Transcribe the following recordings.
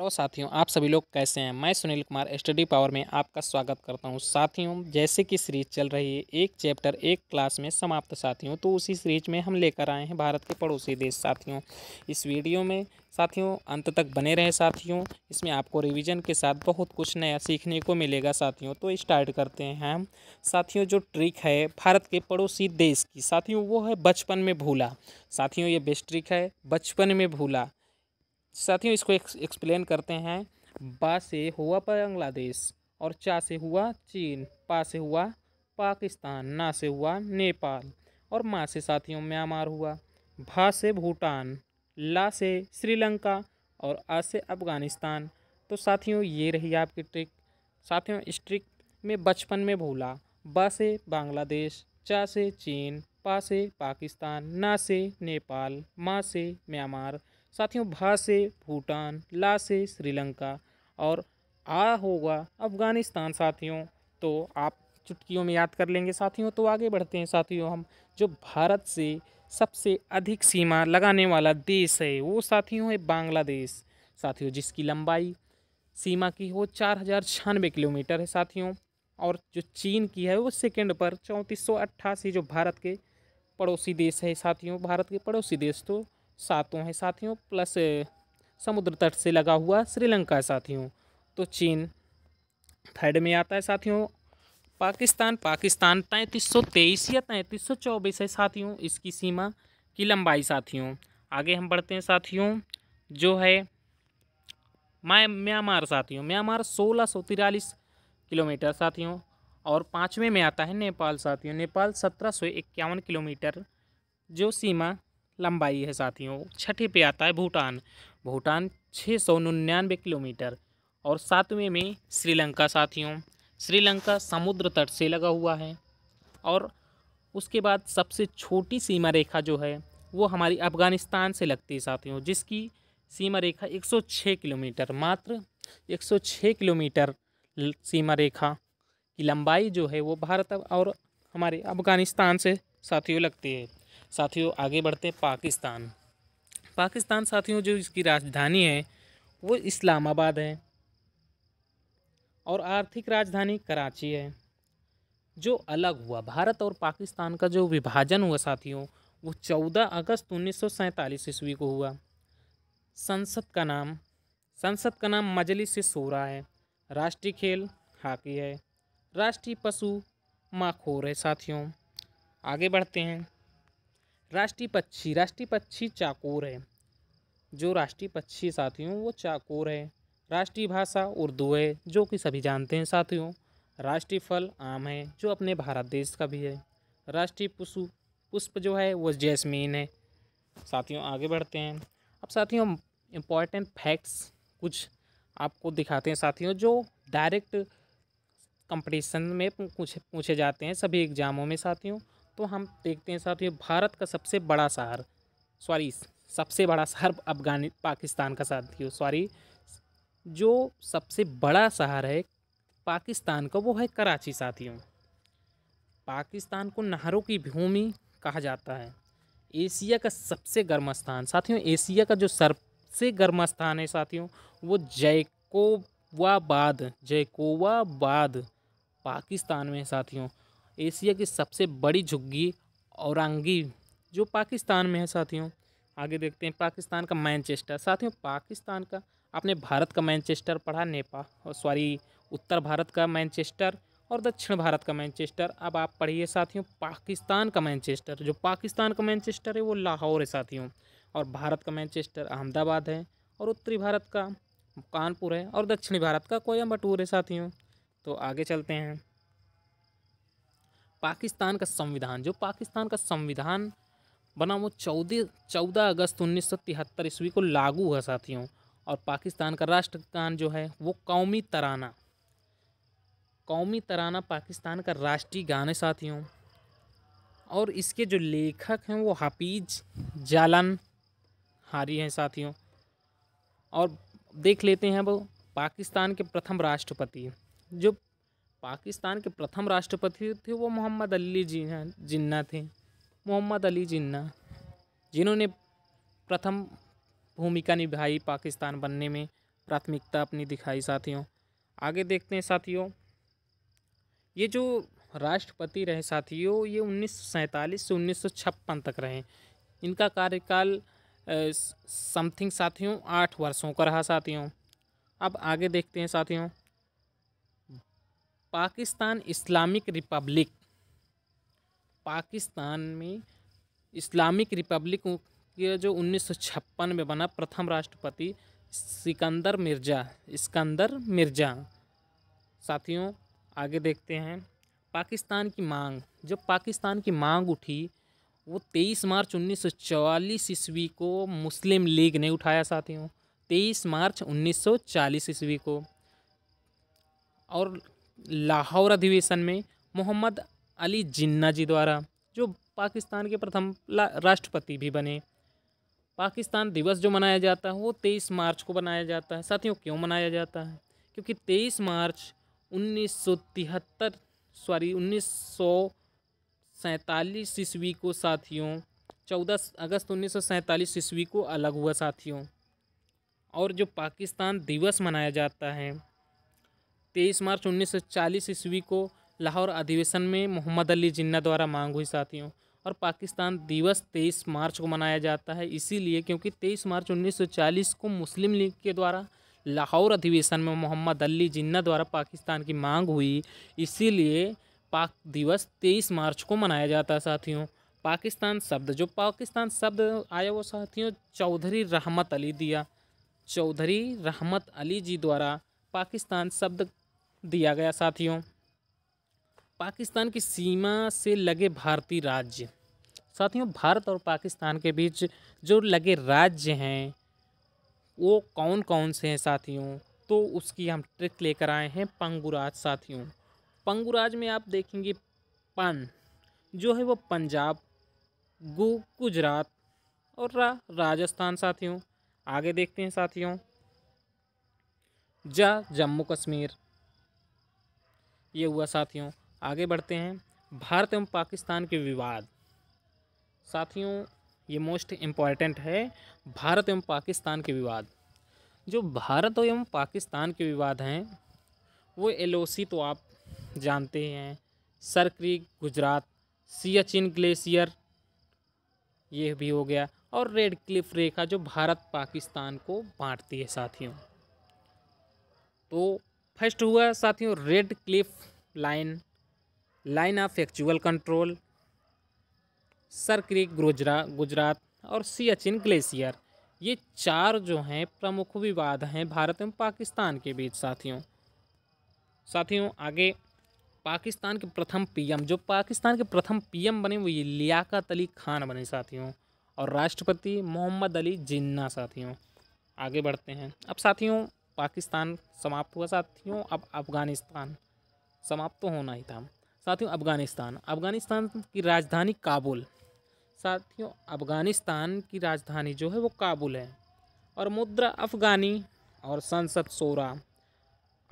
hello साथियों आप सभी लोग कैसे हैं मैं सुनील कुमार स्टडी पावर में आपका स्वागत करता हूं साथियों जैसे कि सीरीज चल रही है एक चैप्टर एक क्लास में समाप्त साथियों तो उसी सीरीज में हम लेकर आए हैं भारत के पड़ोसी देश साथियों इस वीडियो में साथियों अंत तक बने रहे साथियों इसमें आपको रिवीजन के साथ बहुत कुछ नया सीखने को मिलेगा साथियों तो स्टार्ट करते हैं हम साथियों जो ट्रिक है भारत के पड़ोसी देश की साथियों वो है बचपन में भूला साथियों ये बेस्ट ट्रिक है बचपन में भूला साथियों इसको एक्सप्लेन करते हैं बा से हुआ बांग्लादेश और चा से हुआ चीन पा से हुआ पाकिस्तान ना से हुआ नेपाल और माँ से साथियों म्यांमार हुआ भा से भूटान ला से श्रीलंका और आ से अफ़गानिस्तान तो साथियों ये रही आपकी ट्रिक साथियों इस ट्रिक में बचपन में भूला बा से बांग्लादेश चा से चीन पा से पाकिस्तान ना से नेपाल माँ से म्यांमार साथियों भा से भूटान ला से श्रीलंका और आ होगा अफ़गानिस्तान साथियों तो आप चुटकियों में याद कर लेंगे साथियों तो आगे बढ़ते हैं साथियों हम जो भारत से सबसे अधिक सीमा लगाने वाला देश है वो साथियों है बांग्लादेश साथियों जिसकी लंबाई सीमा की हो चार हज़ार छियानवे किलोमीटर है साथियों और जो चीन की है वो सेकंड पर चौंतीस सौ अट्ठासी जो भारत के पड़ोसी देश है साथियों भारत के पड़ोसी देश तो सातों है साथियों प्लस समुद्र तट से लगा हुआ श्रीलंका है साथियों तो चीन थर्ड में आता है साथियों पाकिस्तान पाकिस्तान तैंतीस सौ तेईस या तैंतीस सौ चौबीस है साथियों इसकी सीमा की लंबाई साथियों आगे हम बढ़ते हैं साथियों जो है म्यांमार साथियों म्यांमार सोलह सौ तिरालीस किलोमीटर साथियों और पाँचवें में आता है नेपाल साथियों नेपाल सत्रह सौ इक्यावन किलोमीटर जो सीमा लंबाई है साथियों छठे पे आता है भूटान भूटान छः सौ निन्यानवे किलोमीटर और सातवें में श्रीलंका साथियों श्रीलंका समुद्र तट से लगा हुआ है और उसके बाद सबसे छोटी सीमा रेखा जो है वो हमारी अफगानिस्तान से लगती है साथियों जिसकी सीमा रेखा 106 किलोमीटर मात्र 106 किलोमीटर सीमा रेखा की लंबाई जो है वो भारत और हमारे अफगानिस्तान से साथियों लगती है साथियों आगे बढ़ते हैं पाकिस्तान पाकिस्तान साथियों जो इसकी राजधानी है वो इस्लामाबाद है और आर्थिक राजधानी कराची है जो अलग हुआ भारत और पाकिस्तान का जो विभाजन हुआ साथियों वो चौदह अगस्त उन्नीस सौ ईस्वी को हुआ संसद का नाम संसद का नाम मजलिस शोरा है राष्ट्रीय खेल हॉकी है राष्ट्रीय पशु माखोर है साथियों आगे बढ़ते हैं राष्ट्रीय पक्षी राष्ट्रीय पक्षी चाकोर है जो राष्ट्रीय पक्षी साथियों वो चाकोर है राष्ट्रीय भाषा उर्दू है जो कि सभी जानते हैं साथियों राष्ट्रीय फल आम है जो अपने भारत देश का भी है राष्ट्रीय पशु पुष्प जो है वो जैस्मीन है साथियों आगे बढ़ते हैं अब साथियों इम्पॉर्टेंट फैक्ट्स कुछ आपको दिखाते हैं साथियों जो डायरेक्ट कंपटीशन में पूछे पूछे जाते हैं सभी एग्ज़ामों में साथियों तो हम देखते हैं साथियों भारत का सबसे बड़ा शहर सॉरी सबसे बड़ा शहर अफगानि पाकिस्तान का साथियों सॉरी जो सबसे बड़ा शहर है पाकिस्तान का वो है कराची साथियों पाकिस्तान को नहरों की भूमि कहा जाता है एशिया का सबसे गर्म स्थान साथियों एशिया का जो सबसे गर्म स्थान है साथियों वो जैकोवाबाद जैकोवाबाद पाकिस्तान में साथियों एशिया की सबसे बड़ी झुग्गी औरंगी जो पाकिस्तान में है साथियों आगे देखते हैं पाकिस्तान का मैनचेस्टर साथियों पाकिस्तान का आपने भारत का मैनचेस्टर पढ़ा नेपाल और सॉरी उत्तर भारत का मैनचेस्टर और दक्षिण भारत का मैनचेस्टर अब आप पढ़िए साथियों पाकिस्तान का मैनचेस्टर जो पाकिस्तान का मैनचेस्टर है वो लाहौर है साथियों और भारत का मैनचेस्टर अहमदाबाद है और उत्तरी भारत का कानपुर है और दक्षिणी भारत का कोयम्बटूर है साथियों तो आगे चलते हैं पाकिस्तान का संविधान जो पाकिस्तान का संविधान बना वो चौदह चौदह अगस्त उन्नीस सौ तिहत्तर ईस्वी को लागू हुआ साथियों और पाकिस्तान का राष्ट्रगान जो है वो कौमी तराना कौमी तराना पाकिस्तान का राष्ट्रीय गान है साथियों और इसके जो लेखक हैं वो हाफिज जालन हारी हैं साथियों और देख लेते हैं वो पाकिस्तान के प्रथम राष्ट्रपति जो पाकिस्तान के प्रथम राष्ट्रपति थे वो मोहम्मद अली जिन्ना जिन्ना थे मोहम्मद अली जिन्ना जिन्होंने प्रथम भूमिका निभाई पाकिस्तान बनने में प्राथमिकता अपनी दिखाई साथियों आगे देखते हैं साथियों ये जो राष्ट्रपति रहे साथियों ये उन्नीस से उन्नीस तक रहे इनका कार्यकाल समथिंग साथियों आठ वर्षों का रहा साथियों अब आगे देखते हैं साथियों पाकिस्तान इस्लामिक रिपब्लिक पाकिस्तान में इस्लामिक रिपब्लिक के जो 1956 में बना प्रथम राष्ट्रपति सिकंदर मिर्ज़ा सिकंदर मिर्ज़ा साथियों आगे देखते हैं पाकिस्तान की मांग जब पाकिस्तान की मांग उठी वो 23 मार्च 1944 ईस्वी को मुस्लिम लीग ने उठाया साथियों 23 मार्च 1940 ईस्वी को और लाहौर अधिवेशन में मोहम्मद अली जिन्ना जी द्वारा जो पाकिस्तान के प्रथम राष्ट्रपति भी बने पाकिस्तान दिवस जो मनाया जाता है वो तेईस मार्च को मनाया जाता है साथियों क्यों मनाया जाता है क्योंकि तेईस मार्च उन्नीस सॉरी उन्नीस सैंतालीस ईस्वी को साथियों चौदह अगस्त उन्नीस सौ ईस्वी को अलग हुआ साथियों और जो पाकिस्तान दिवस मनाया जाता है तेईस मार्च उन्नीस सौ चालीस ईस्वी को लाहौर अधिवेशन में मोहम्मद अली जिन्ना द्वारा मांग हुई साथियों और पाकिस्तान दिवस तेईस मार्च को मनाया जाता है इसीलिए क्योंकि तेईस मार्च चालीस को मुस्लिम लीग के द्वारा लाहौर अधिवेशन में मोहम्मद अली जिन्ना द्वारा पाकिस्तान की मांग हुई इसीलिए पाक दिवस तेईस मार्च को मनाया जाता है साथियों पाकिस्तान शब्द जो पाकिस्तान शब्द आया वो साथियों चौधरी रहमत अली दिया चौधरी रहमत अली जी द्वारा पाकिस्तान शब्द दिया गया साथियों पाकिस्तान की सीमा से लगे भारतीय राज्य साथियों भारत और पाकिस्तान के बीच जो लगे राज्य हैं वो कौन कौन से हैं साथियों तो उसकी हम ट्रिक लेकर आए हैं पंगुराज साथियों पंगुराज में आप देखेंगे पन जो है वो पंजाब गु गुजरात और रा, राजस्थान साथियों आगे देखते हैं साथियों जा जम्मू कश्मीर ये हुआ साथियों आगे बढ़ते हैं भारत एवं पाकिस्तान के विवाद साथियों ये मोस्ट इम्पॉर्टेंट है भारत एवं पाकिस्तान के विवाद जो भारत एवं पाकिस्तान के विवाद हैं वो एल तो आप जानते हैं सर क्रीक गुजरात सियाचिन ग्लेशियर ये भी हो गया और रेड क्लिफ रेखा जो भारत पाकिस्तान को बांटती है साथियों तो फर्स्ट हुआ साथियों Radcliffe line line of actual control Sir Creek गुजरा गुजरात और सियाचिन ग्लेशियर ये चार जो हैं प्रमुख विवाद हैं भारत एवं पाकिस्तान के बीच साथियों साथियों आगे पाकिस्तान के प्रथम पीएम जो पाकिस्तान के प्रथम पीएम बने वो ये लियाकत अली खान बने साथियों और राष्ट्रपति मोहम्मद अली जिन्ना साथियों आगे बढ़ते हैं अब साथियों पाकिस्तान समाप्त हुआ साथियों अब अफ़गानिस्तान समाप्त तो होना ही था साथियों अफ़गानिस्तान अफ़गानिस्तान की राजधानी काबुल साथियों अफ़गानिस्तान की राजधानी जो है वो काबुल है और मुद्रा अफ़गानी और संसद सोरा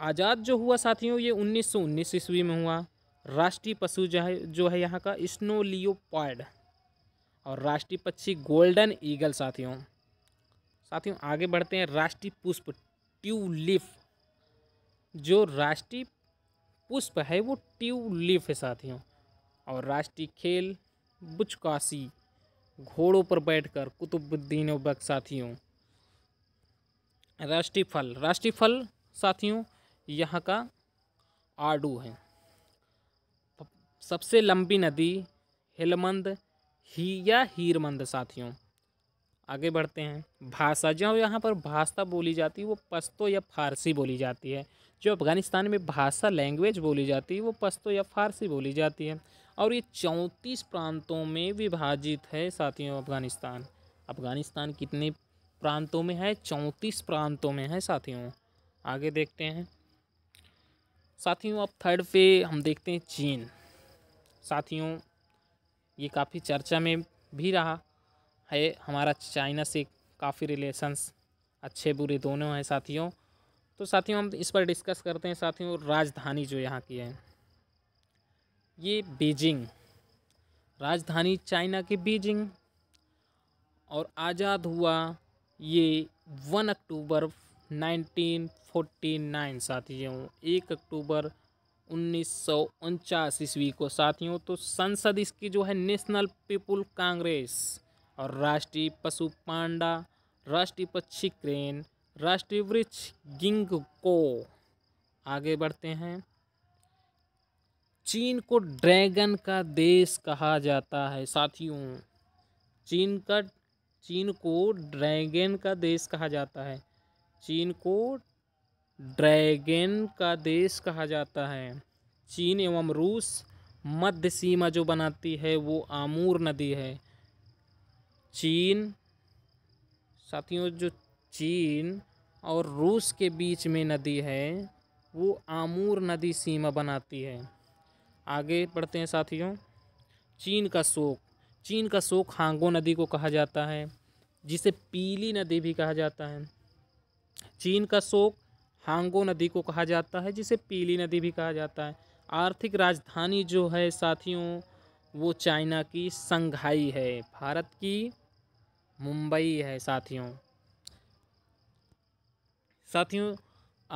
आज़ाद जो हुआ साथियों ये 1919 ईस्वी में हुआ राष्ट्रीय पशु जो है जो है यहाँ का स्नो पॉइड और राष्ट्रीय पक्षी गोल्डन ईगल साथियों साथियों आगे बढ़ते हैं राष्ट्रीय पुष्प ट्यूलिप जो राष्ट्रीय पुष्प है वो ट्यूलिप है साथियों और राष्ट्रीय खेल बुचकासी घोड़ों पर बैठकर कुतुबुद्दीन बक साथियों राष्ट्रीय फल राष्ट्रीय फल साथियों यहाँ का आडू है सबसे लंबी नदी हिलमंद ही या हीरमंद साथियों आगे बढ़ते हैं भाषा जो यहाँ पर भाषा बोली जाती है वो पश्तो या फारसी बोली जाती है जो अफ़गानिस्तान में भाषा लैंग्वेज बोली जाती है वो पश्तो या फारसी बोली जाती है और ये चौंतीस प्रांतों में विभाजित है साथियों अफ़गानिस्तान अफ़गानिस्तान कितने प्रांतों में है चौंतीस प्रांतों में है साथियों आगे देखते हैं साथियों अब थर्ड पे हम देखते हैं चीन साथियों ये काफ़ी चर्चा में भी रहा है हमारा चाइना से काफ़ी रिलेशंस अच्छे बुरे दोनों हैं साथियों तो साथियों हम इस पर डिस्कस करते हैं साथियों राजधानी जो यहाँ की है ये बीजिंग राजधानी चाइना की बीजिंग और आज़ाद हुआ ये वन अक्टूबर 1949 साथियों एक अक्टूबर उन्नीस सौ ईस्वी को साथियों तो संसद इसकी जो है नेशनल पीपुल कांग्रेस और राष्ट्रीय पशु पांडा राष्ट्रीय पक्षी क्रेन राष्ट्रीय वृक्ष गिंग को आगे बढ़ते हैं चीन को ड्रैगन का देश कहा जाता है साथियों चीन का चीन को ड्रैगन का देश कहा जाता है चीन को ड्रैगन का देश कहा जाता है चीन एवं रूस मध्य सीमा जो बनाती है वो आमूर नदी है चीन साथियों जो चीन और रूस के बीच में नदी है वो आमूर नदी सीमा बनाती है आगे बढ़ते हैं साथियों चीन का शोक चीन का शोक हांगो नदी को कहा जाता है जिसे पीली नदी भी कहा जाता है चीन का शोक हांगो नदी को कहा जाता है जिसे पीली नदी भी कहा जाता है आर्थिक राजधानी जो है साथियों वो चाइना की संघाई है भारत की मुंबई है साथियों साथियों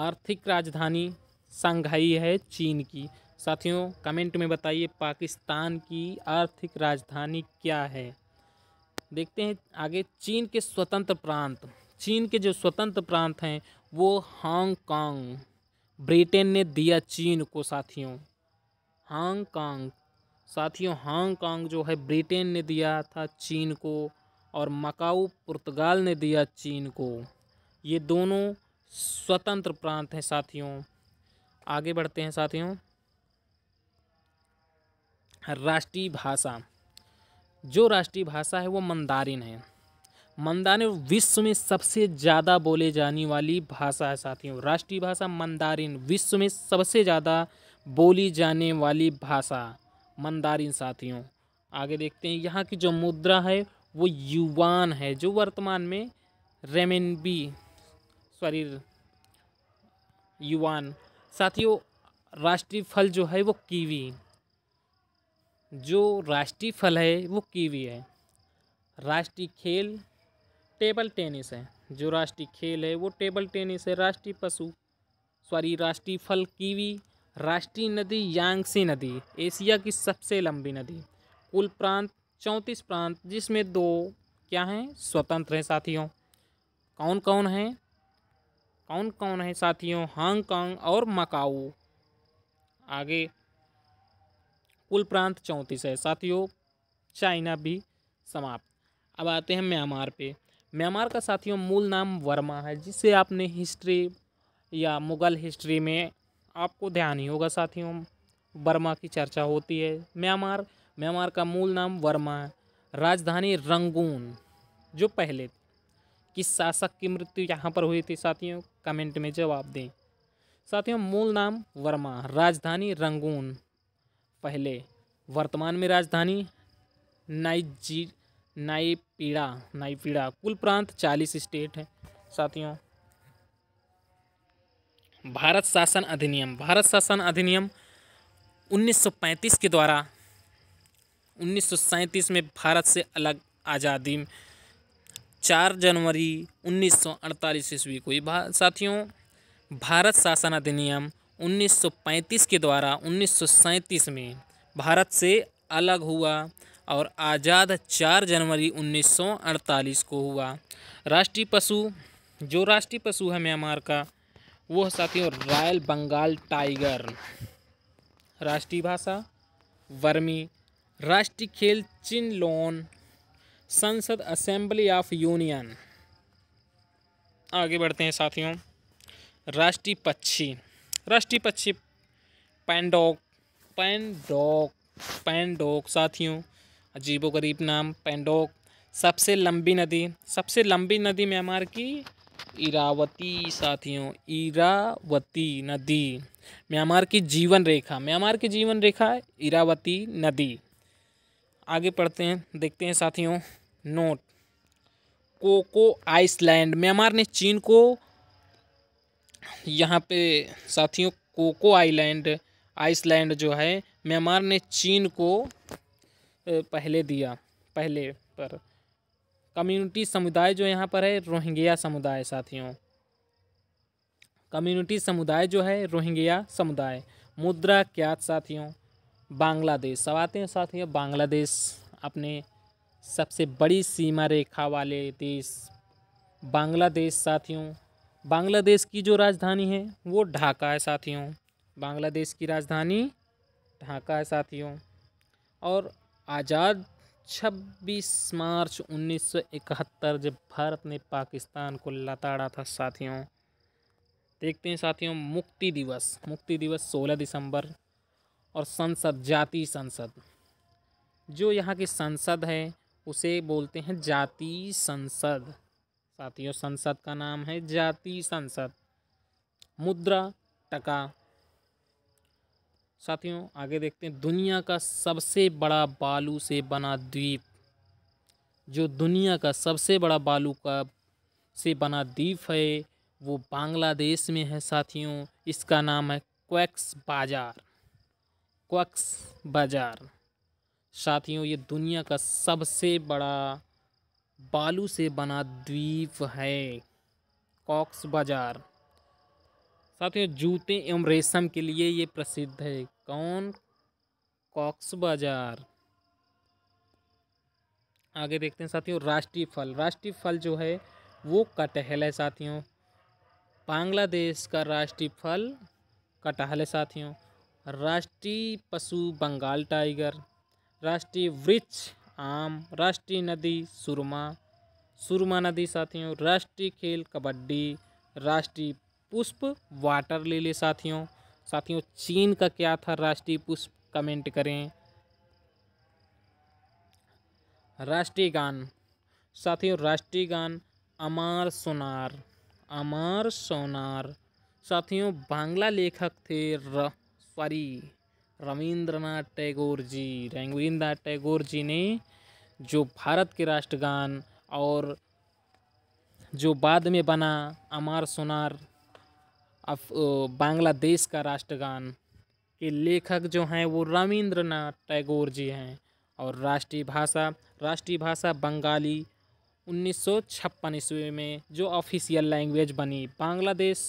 आर्थिक राजधानी संघाई है चीन की साथियों कमेंट में बताइए पाकिस्तान की आर्थिक राजधानी क्या है देखते हैं आगे चीन के स्वतंत्र प्रांत चीन के जो स्वतंत्र प्रांत हैं वो हांगकांग ब्रिटेन ने दिया चीन को साथियों हांगकांग साथियों हांगकांग जो है ब्रिटेन ने दिया था चीन को और मकाऊ पुर्तगाल ने दिया चीन को ये दोनों स्वतंत्र प्रांत हैं साथियों आगे बढ़ते हैं साथियों राष्ट्रीय भाषा जो राष्ट्रीय भाषा है वो मंदारिन है मंदारिन विश्व में सबसे ज़्यादा बोले जाने वाली भाषा है साथियों राष्ट्रीय भाषा मंदारिन विश्व में सबसे ज़्यादा बोली जाने वाली भाषा मंदारिन साथियों आगे देखते हैं यहाँ की जो मुद्रा है वो युवान है जो वर्तमान में रेमेनबी सॉरी युवान साथियों राष्ट्रीय फल जो है वो कीवी जो राष्ट्रीय फल है वो कीवी है राष्ट्रीय खेल टेबल टेनिस है जो राष्ट्रीय खेल है वो टेबल टेनिस है राष्ट्रीय पशु सॉरी राष्ट्रीय फल कीवी राष्ट्रीय नदी यांगसी नदी एशिया की सबसे लंबी नदी कुल प्रांत चौंतीस प्रांत जिसमें दो क्या हैं स्वतंत्र हैं साथियों कौन कौन हैं कौन कौन है साथियों हांगकांग और मकाऊ आगे कुल प्रांत चौंतीस है साथियों चाइना भी समाप्त अब आते हैं म्यांमार पे म्यांमार का साथियों मूल नाम वर्मा है जिसे आपने हिस्ट्री या मुग़ल हिस्ट्री में आपको ध्यान ही होगा साथियों वर्मा की चर्चा होती है म्यांमार म्यांमार का मूल नाम वर्मा है राजधानी रंगून जो पहले थी किस शासक की मृत्यु यहाँ पर हुई थी साथियों कमेंट में जवाब दें साथियों मूल नाम वर्मा राजधानी रंगून पहले वर्तमान में राजधानी नाइजी नाइपीड़ा नाइपीड़ा कुल प्रांत चालीस स्टेट हैं साथियों भारत शासन अधिनियम भारत शासन अधिनियम 1935 के द्वारा उन्नीस में भारत से अलग आज़ादी चार जनवरी 1948 ईस्वी को ये साथियों भारत शासन अधिनियम 1935 के द्वारा उन्नीस में भारत से अलग हुआ और आज़ाद चार जनवरी 1948 को हुआ राष्ट्रीय पशु जो राष्ट्रीय पशु है म्यांमार का वो है साथियों रॉयल बंगाल टाइगर राष्ट्रीय भाषा वर्मी राष्ट्रीय खेल चिनलोन संसद असेंबली ऑफ यूनियन आगे बढ़ते हैं साथियों राष्ट्रीय पक्षी राष्ट्रीय पक्षी पैंडोक पैंडोक पैंडोक साथियों अजीबो गरीब नाम पैंडोक सबसे लंबी नदी सबसे लंबी नदी म्यांमार की इरावती साथियों इरावती नदी म्यांमार की जीवन रेखा म्यांमार की जीवन रेखा इरावती नदी आगे पढ़ते हैं देखते हैं साथियों नोट कोको आइसलैंड म्यांमार ने चीन को यहाँ पे साथियों कोको आइलैंड आइसलैंड जो है म्यांमार ने चीन को पहले दिया पहले पर कम्युनिटी समुदाय जो यहाँ पर है रोहिंग्या समुदाय साथियों कम्युनिटी समुदाय जो है रोहिंग्या समुदाय मुद्रा क्या साथियों बांग्लादेश सब आते हैं साथियों बांग्लादेश अपने सबसे बड़ी सीमा रेखा वाले देश बांग्लादेश साथियों बांग्लादेश की जो राजधानी है वो ढाका है साथियों बांग्लादेश की राजधानी ढाका है साथियों और आज़ाद 26 मार्च 1971 जब भारत ने पाकिस्तान को लताड़ा था साथियों देखते हैं साथियों मुक्ति दिवस मुक्ति दिवस 16 दिसंबर और संसद जाति संसद जो यहाँ की संसद है उसे बोलते हैं जाति संसद साथियों संसद का नाम है जाति संसद मुद्रा टका साथियों आगे देखते हैं दुनिया का सबसे बड़ा बालू से बना द्वीप जो दुनिया का सबसे बड़ा बालू का से बना द्वीप है वो बांग्लादेश में है साथियों इसका नाम है क्वैक्स बाजार क्वैक्स बाजार साथियों ये दुनिया का सबसे बड़ा बालू से बना द्वीप है कॉक्स बाजार साथियों जूते एवं रेशम के लिए ये प्रसिद्ध है कौन कॉक्स बाजार आगे देखते हैं साथियों राष्ट्रीय फल राष्ट्रीय फल जो है वो कटहल है साथियों बांग्लादेश का राष्ट्रीय फल कटहल है साथियों राष्ट्रीय पशु बंगाल टाइगर राष्ट्रीय वृक्ष आम राष्ट्रीय नदी सुरमा सुरमा नदी साथियों राष्ट्रीय खेल कबड्डी राष्ट्रीय पुष्प वाटर ले ले साथियों साथियों चीन का क्या था राष्ट्रीय पुष्प कमेंट करें राष्ट्रीय गान साथियों राष्ट्रीय गान अमार सोनार अमार सोनार साथियों बांग्ला लेखक थे र सॉरी रविंद्रनाथ टैगोर जी रविंद्रनाथ टैगोर जी ने जो भारत के राष्ट्रगान और जो बाद में बना अमार सोनार अफ बांग्लादेश का राष्ट्रगान के लेखक जो हैं वो रविंद्रनाथ टैगोर जी हैं और राष्ट्रीय भाषा राष्ट्रीय भाषा बंगाली उन्नीस सौ छप्पन ईस्वी में जो ऑफिशियल लैंग्वेज बनी बांग्लादेश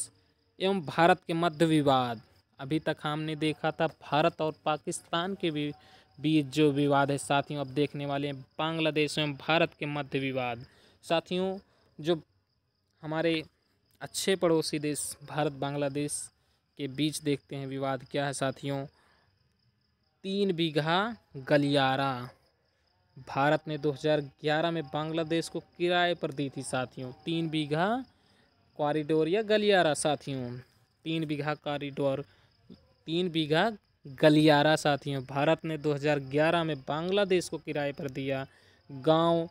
एवं भारत के मध्य विवाद अभी तक हमने देखा था भारत और पाकिस्तान के भी बीच जो विवाद है साथियों अब देखने वाले हैं बांग्लादेश एवं भारत के मध्य विवाद साथियों जो हमारे अच्छे पड़ोसी देश भारत बांग्लादेश के बीच देखते हैं विवाद क्या है साथियों तीन बीघा गलियारा भारत ने 2011 में बांग्लादेश को किराए पर दी थी साथियों तीन बीघा कॉरिडोर या गलियारा साथियों तीन बीघा कॉरिडोर तीन बीघा गलियारा साथियों भारत ने 2011 में बांग्लादेश को किराए पर दिया गांव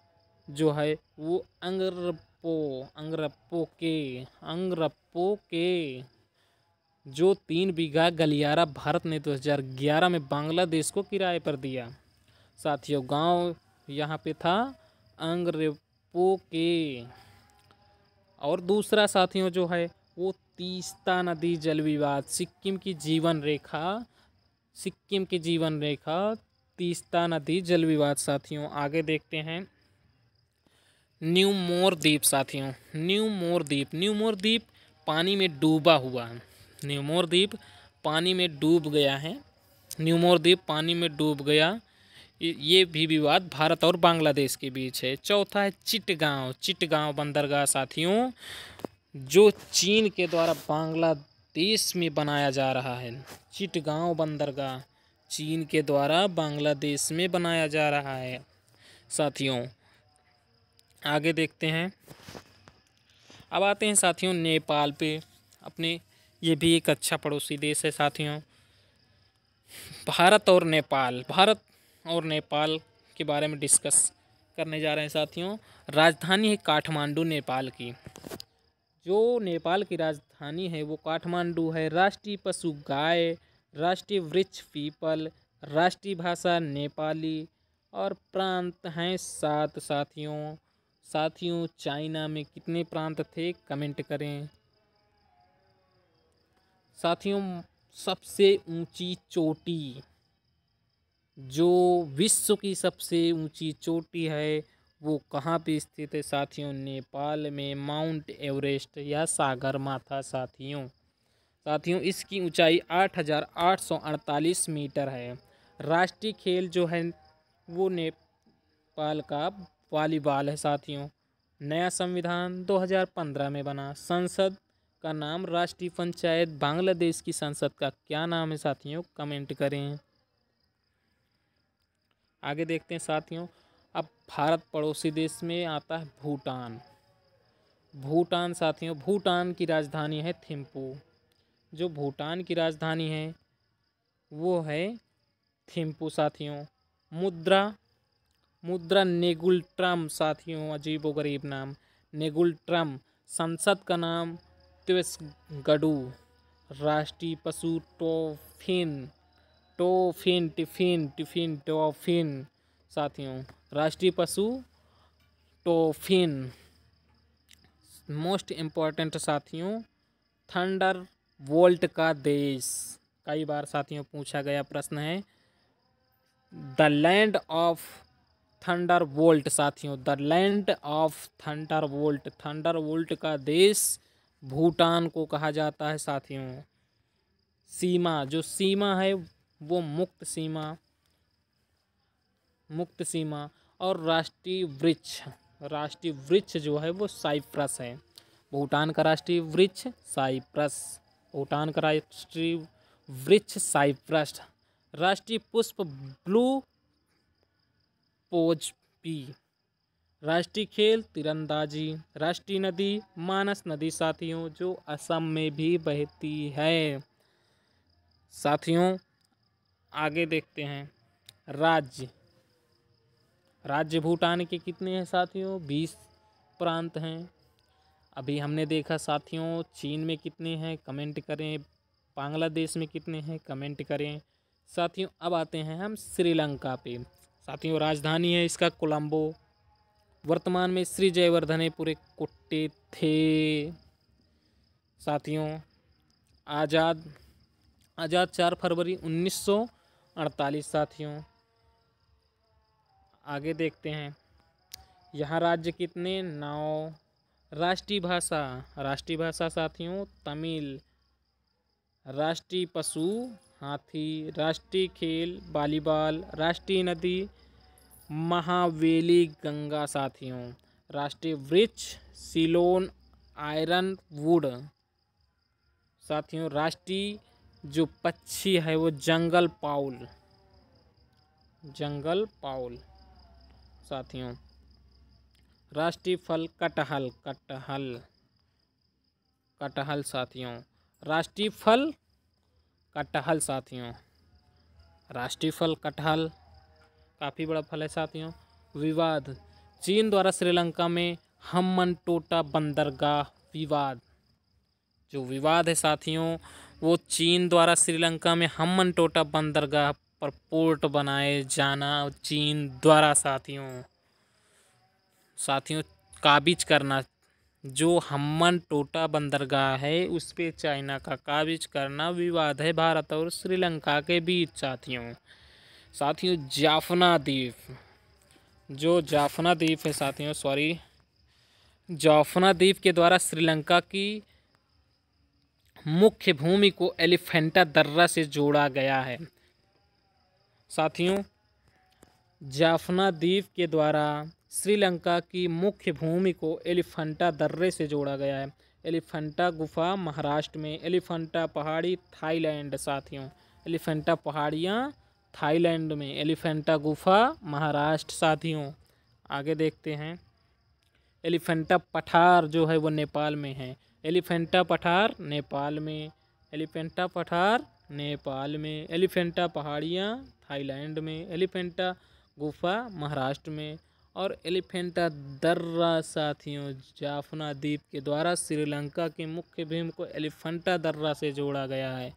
जो है वो अंग्र अंगरप्पो अंगरप्पो के अंगरप्पो के जो तीन बीघा गलियारा भारत ने 2011 में बांग्लादेश को किराए पर दिया साथियों गांव यहाँ पे था अंगरप्पो के और दूसरा साथियों जो है वो तीस्ता नदी जल विवाद सिक्किम की जीवन रेखा सिक्किम की जीवन रेखा तीस्ता नदी जल विवाद साथियों आगे देखते हैं न्यू मोर द्वीप साथियों न्यू मोर द्वीप न्यू मोर द्वीप पानी में डूबा हुआ है न्यू मोर द्वीप पानी में डूब गया है न्यू मोर द्वीप पानी में डूब गया ये भी विवाद भारत और बांग्लादेश के बीच है चौथा है चिटगांव चिटगांव बंदरगाह साथियों जो चीन के द्वारा बांग्लादेश में बनाया जा रहा है चिटगांव बंदरगाह चीन के द्वारा बांग्लादेश में बनाया जा रहा है साथियों आगे देखते हैं अब आते हैं साथियों नेपाल पे अपने ये भी एक अच्छा पड़ोसी देश है साथियों भारत और नेपाल भारत और नेपाल के बारे में डिस्कस करने जा रहे हैं साथियों राजधानी है काठमांडू नेपाल की जो नेपाल की राजधानी है वो काठमांडू है राष्ट्रीय पशु गाय राष्ट्रीय वृक्ष पीपल राष्ट्रीय भाषा नेपाली और प्रांत हैं सात साथियों साथियों चाइना में कितने प्रांत थे कमेंट करें साथियों सबसे ऊंची चोटी जो विश्व की सबसे ऊंची चोटी है वो कहाँ पे स्थित है साथियों नेपाल में माउंट एवरेस्ट या सागर माथा साथियों साथियों इसकी ऊंचाई 8,848 मीटर है राष्ट्रीय खेल जो है वो नेपाल का बाल है साथियों नया संविधान 2015 में बना संसद का नाम राष्ट्रीय पंचायत बांग्लादेश की संसद का क्या नाम है साथियों कमेंट करें आगे देखते हैं साथियों अब भारत पड़ोसी देश में आता है भूटान भूटान साथियों भूटान की राजधानी है थिम्पू जो भूटान की राजधानी है वो है थिम्पू साथियों मुद्रा मुद्रा नेगुल ट्रम साथियों अजीब गरीब नाम नेगुल ट्रम संसद का नाम गडू राष्ट्रीय पशु टोफिन टोफिन टिफिन टिफिन टोफिन साथियों राष्ट्रीय पशु टोफिन मोस्ट इम्पॉर्टेंट साथियों थंडर वोल्ट का देश कई बार साथियों पूछा गया प्रश्न है the land of thunder bolt साथियों the land of thunder bolt thunder bolt का देश भूटान को कहा जाता है साथियों सीमा जो सीमा है वो मुक्त सीमा मुक्त सीमा और राष्ट्रीय वृक्ष राष्ट्रीय वृक्ष जो है वो साइप्रस है भूटान का राष्ट्रीय वृक्ष साइप्रस भूटान का राष्ट्रीय वृक्ष साइप्रस राष्ट्रीय पुष्प ब्लू पोज पी राष्ट्रीय खेल तिरंदाजी राष्ट्रीय नदी मानस नदी साथियों जो असम में भी बहती है साथियों आगे देखते हैं राज्य राज्य भूटान के कितने हैं साथियों बीस प्रांत हैं अभी हमने देखा साथियों चीन में कितने हैं कमेंट करें बांग्लादेश में कितने हैं कमेंट करें साथियों अब आते हैं हम श्रीलंका पे साथियों राजधानी है इसका कोलंबो वर्तमान में श्री जयवर्धने पूरे कुट्टे थे साथियों आज़ाद आज़ाद चार फरवरी 1948 साथियों आगे देखते हैं यहाँ राज्य कितने नौ राष्ट्रीय भाषा राष्ट्रीय भाषा साथियों तमिल राष्ट्रीय पशु हाथी राष्ट्रीय खेल वॉलीबॉल राष्ट्रीय नदी महावेली गंगा साथियों राष्ट्रीय वृक्ष सिलोन आयरन वुड साथियों राष्ट्रीय जो पक्षी है वो जंगल पाउल जंगल पाउल साथियों राष्ट्रीय फल कटहल कटहल कटहल साथियों राष्ट्रीय फल कटहल साथियों राष्ट्रीय फल कटहल काफ़ी बड़ा फल है साथियों विवाद चीन द्वारा श्रीलंका में हमन टोटा बंदरगाह विवाद जो विवाद है साथियों वो चीन द्वारा श्रीलंका में हमन टोटा बंदरगाह पर पोर्ट बनाए जाना चीन द्वारा साथियों साथियों काबिज करना जो हम्मन टोटा बंदरगाह है उस पर चाइना का काबिज करना विवाद है भारत और श्रीलंका के बीच साथियों साथियों जाफना द्वीप जो जाफना द्वीप है साथियों सॉरी जाफना द्वीप के द्वारा श्रीलंका की मुख्य भूमि को एलिफेंटा दर्रा से जोड़ा गया है साथियों जाफना द्वीप के द्वारा श्रीलंका की मुख्य भूमि को एलिफेंटा दर्रे से जोड़ा गया है एलिफेंटा गुफा महाराष्ट्र में एलिफेंटा पहाड़ी थाईलैंड साथियों एलिफेंटा पहाड़ियाँ थाईलैंड में एलिफेंटा गुफा महाराष्ट्र साथियों आगे देखते हैं एलिफेंटा पठार जो है वो नेपाल में है एलिफेंटा पठार नेपाल में एलिफेंटा पठार नेपाल में एलिफेंटा पहाड़ियाँ थाईलैंड में एलिफेंटा गुफा महाराष्ट्र में और एलिफेंटा दर्रा साथियों जाफना द्वीप के द्वारा श्रीलंका के मुख्य भीम को एलिफेंटा दर्रा से जोड़ा गया है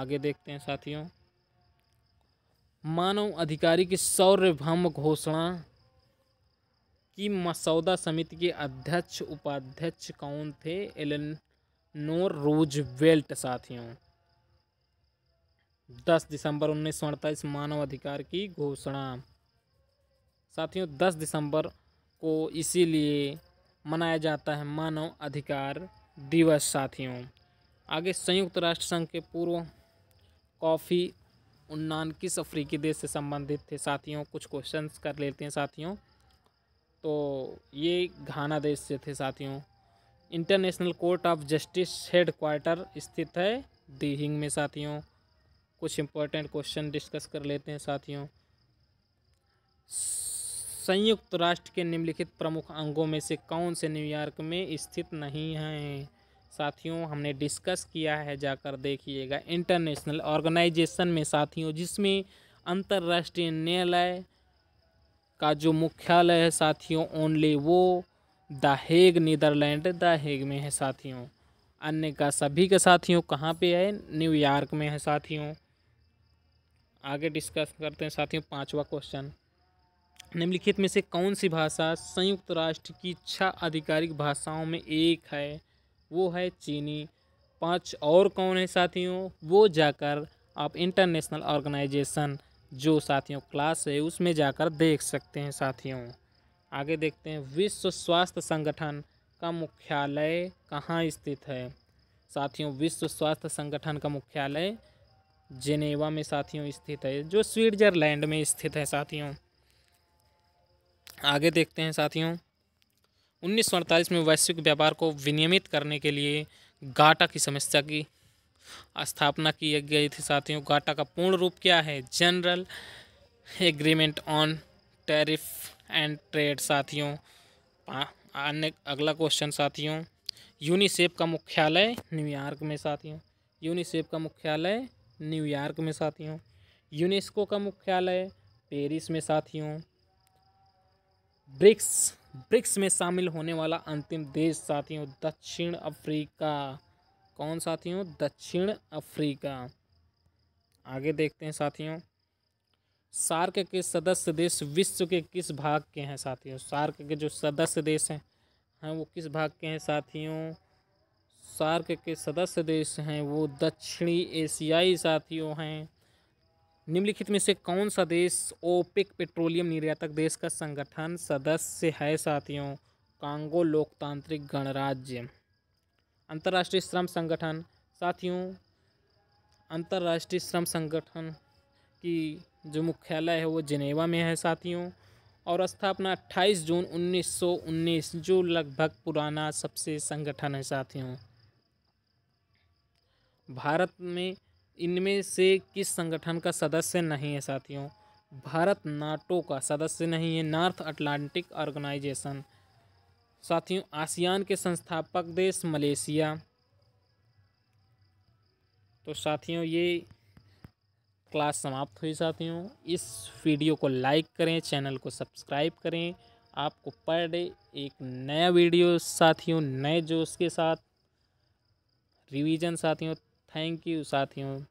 आगे देखते हैं साथियों मानव अधिकारी की सौर्यभम घोषणा की मसौदा समिति के अध्यक्ष उपाध्यक्ष कौन थे एलन नोर रोजवेल्ट साथियों दस दिसंबर उन्नीस सौ अड़तालीस मानव अधिकार की घोषणा साथियों 10 दिसंबर को इसीलिए मनाया जाता है मानव अधिकार दिवस साथियों आगे संयुक्त राष्ट्र संघ के पूर्व कॉफ़ी उन्नान किस अफ्रीकी देश से संबंधित थे साथियों कुछ क्वेश्चंस कर लेते हैं साथियों तो ये घाना देश से थे साथियों International Court of Justice headquarter स्थित है दिहिंग में साथियों कुछ इंपॉर्टेंट क्वेश्चन डिस्कस कर लेते हैं साथियों संयुक्त राष्ट्र के निम्नलिखित प्रमुख अंगों में से कौन से न्यूयॉर्क में स्थित नहीं हैं साथियों हमने डिस्कस किया है जाकर देखिएगा इंटरनेशनल ऑर्गेनाइजेशन में साथियों जिसमें अंतर्राष्ट्रीय न्यायालय का जो मुख्यालय है साथियों ओनली वो the Hague Netherlands the Hague में है साथियों अन्य का सभी के साथियों कहाँ पे है न्यूयॉर्क में है साथियों आगे डिस्कस करते हैं साथियों पांचवा क्वेश्चन निम्नलिखित में से कौन सी भाषा संयुक्त राष्ट्र की छः आधिकारिक भाषाओं में एक है वो है चीनी पांच और कौन है साथियों वो जाकर आप इंटरनेशनल ऑर्गेनाइजेशन जो साथियों क्लास है उसमें जाकर देख सकते हैं साथियों आगे देखते हैं विश्व स्वास्थ्य संगठन का मुख्यालय कहाँ स्थित है साथियों विश्व स्वास्थ्य संगठन का मुख्यालय जेनेवा में साथियों स्थित है जो स्विट्जरलैंड में स्थित है साथियों आगे देखते हैं साथियों उन्नीस में वैश्विक व्यापार को विनियमित करने के लिए गाटा की समस्या की स्थापना की गई थी साथियों गाटा का पूर्ण रूप क्या है General Agreement on Tariff and Trade साथियों अन्य अगला क्वेश्चन साथियों यूनिसेफ का मुख्यालय न्यूयॉर्क में साथियों यूनिसेफ का मुख्यालय न्यूयॉर्क में साथियों यूनेस्को का मुख्यालय पेरिस में साथियों ब्रिक्स ब्रिक्स में शामिल होने वाला अंतिम देश साथियों दक्षिण अफ्रीका कौन साथियों दक्षिण अफ्रीका आगे देखते हैं साथियों सार्क के सदस्य देश विश्व के किस भाग के हैं साथियों सार्क के जो सदस्य देश हैं हैं वो किस भाग के हैं साथियों सार्क के सदस्य देश हैं वो दक्षिणी एशियाई साथियों हैं निम्नलिखित में से कौन सा देश ओपिक पेट्रोलियम निर्यातक देश का संगठन सदस्य है साथियों कांगो लोकतांत्रिक गणराज्य अंतर्राष्ट्रीय श्रम संगठन साथियों अंतर्राष्ट्रीय श्रम संगठन की जो मुख्यालय है वो जिनेवा में है साथियों और स्थापना 28 जून 1919 जो लगभग पुराना सबसे संगठन है साथियों भारत में इनमें से किस संगठन का सदस्य नहीं है साथियों भारत नाटो का सदस्य नहीं है नॉर्थ अटलांटिक ऑर्गेनाइजेशन साथियों आसियान के संस्थापक देश मलेशिया तो साथियों ये क्लास समाप्त हुई साथियों इस वीडियो को लाइक करें चैनल को सब्सक्राइब करें आपको पर डे एक नया वीडियो साथियों नए जोश के साथ रिवीजन साथियों थैंक यू साथियों